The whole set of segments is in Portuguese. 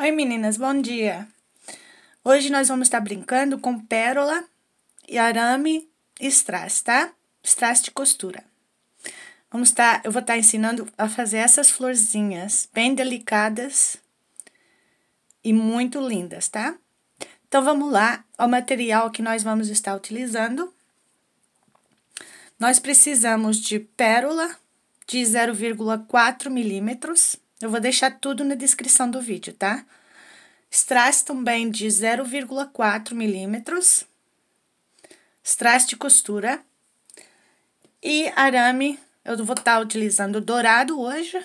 Oi meninas, bom dia! Hoje nós vamos estar brincando com pérola e arame e strass, tá? Strass de costura. Vamos estar, tá, eu vou estar tá ensinando a fazer essas florzinhas bem delicadas e muito lindas, tá? Então vamos lá ao material que nós vamos estar utilizando. Nós precisamos de pérola de 0,4 milímetros eu vou deixar tudo na descrição do vídeo, tá? Strass também de 0,4 milímetros. Strass de costura. E arame, eu vou estar tá utilizando dourado hoje.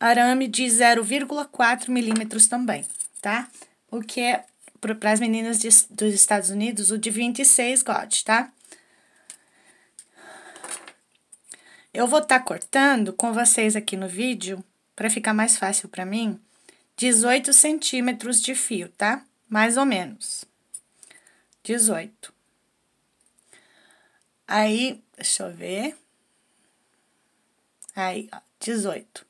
Arame de 0,4 milímetros também, tá? O que é, para as meninas de, dos Estados Unidos, o de 26 God, tá? Eu vou estar tá cortando com vocês aqui no vídeo para ficar mais fácil para mim, 18 centímetros de fio, tá? Mais ou menos. 18. Aí, deixa eu ver. Aí, ó, 18.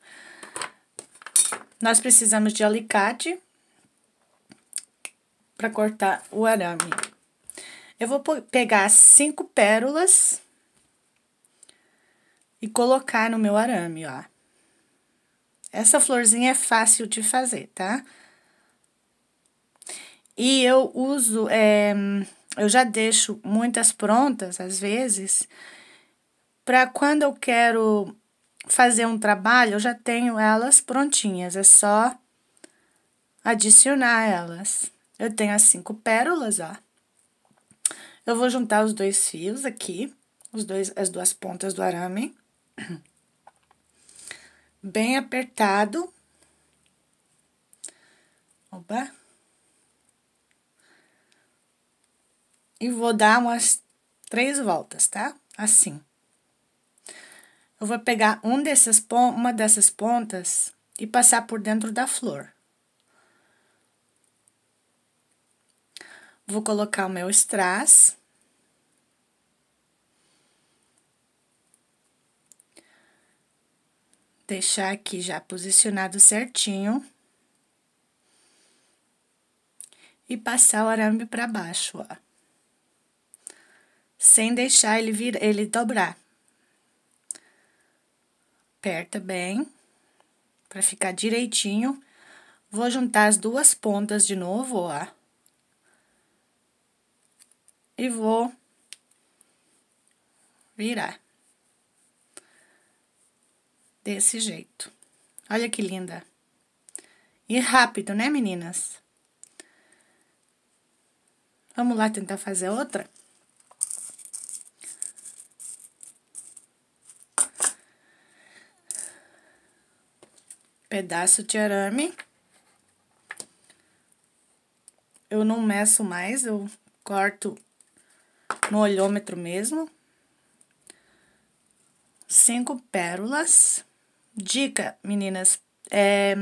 Nós precisamos de alicate para cortar o arame. Eu vou pegar cinco pérolas e colocar no meu arame, ó. Essa florzinha é fácil de fazer, tá? E eu uso, é, eu já deixo muitas prontas, às vezes, para quando eu quero fazer um trabalho, eu já tenho elas prontinhas, é só adicionar elas. Eu tenho as cinco pérolas, ó. Eu vou juntar os dois fios aqui, os dois, as duas pontas do arame. bem apertado. Opa. E vou dar umas três voltas, tá? Assim. Eu vou pegar um desses, uma dessas pontas e passar por dentro da flor. Vou colocar o meu strass. deixar aqui já posicionado certinho. E passar o arame para baixo, ó. Sem deixar ele, vir, ele dobrar. Aperta bem, para ficar direitinho. Vou juntar as duas pontas de novo, ó. E vou virar desse jeito. Olha que linda. E rápido, né, meninas? Vamos lá tentar fazer outra? Pedaço de arame. Eu não meço mais, eu corto no olhômetro mesmo. Cinco pérolas. Dica, meninas, é,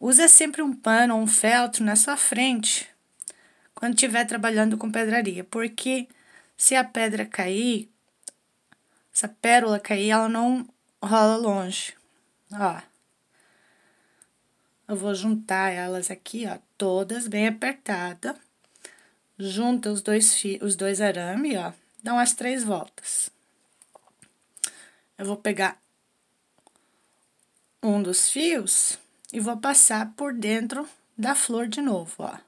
usa sempre um pano ou um feltro na sua frente quando estiver trabalhando com pedraria, porque se a pedra cair, se a pérola cair, ela não rola longe. Ó, eu vou juntar elas aqui, ó, todas bem apertada. Junta os dois, os dois arame, ó, dá umas três voltas. Eu vou pegar um dos fios e vou passar por dentro da flor de novo, ó.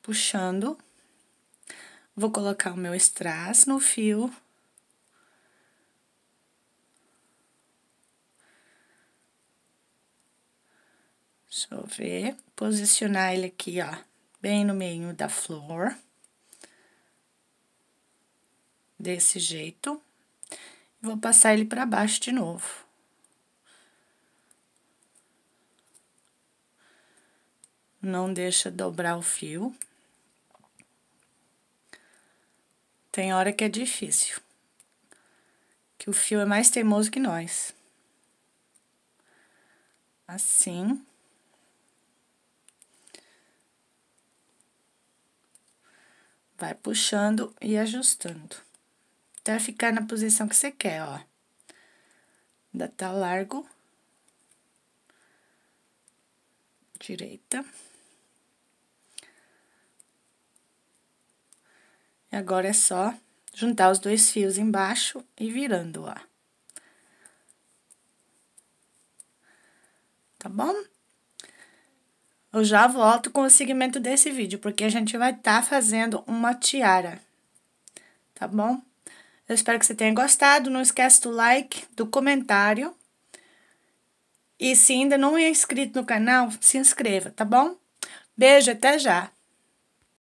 Puxando. Vou colocar o meu strass no fio. Deixa eu ver. Posicionar ele aqui, ó, bem no meio da flor. Desse jeito. Vou passar ele para baixo de novo. não deixa dobrar o fio. Tem hora que é difícil, que o fio é mais teimoso que nós. Assim. Vai puxando e ajustando, até ficar na posição que você quer, ó. Ainda tá largo. Direita. Agora é só juntar os dois fios embaixo e virando, ó. Tá bom? Eu já volto com o segmento desse vídeo, porque a gente vai estar tá fazendo uma tiara, tá bom? Eu espero que você tenha gostado, não esquece do like, do comentário. E se ainda não é inscrito no canal, se inscreva, tá bom? Beijo, até já!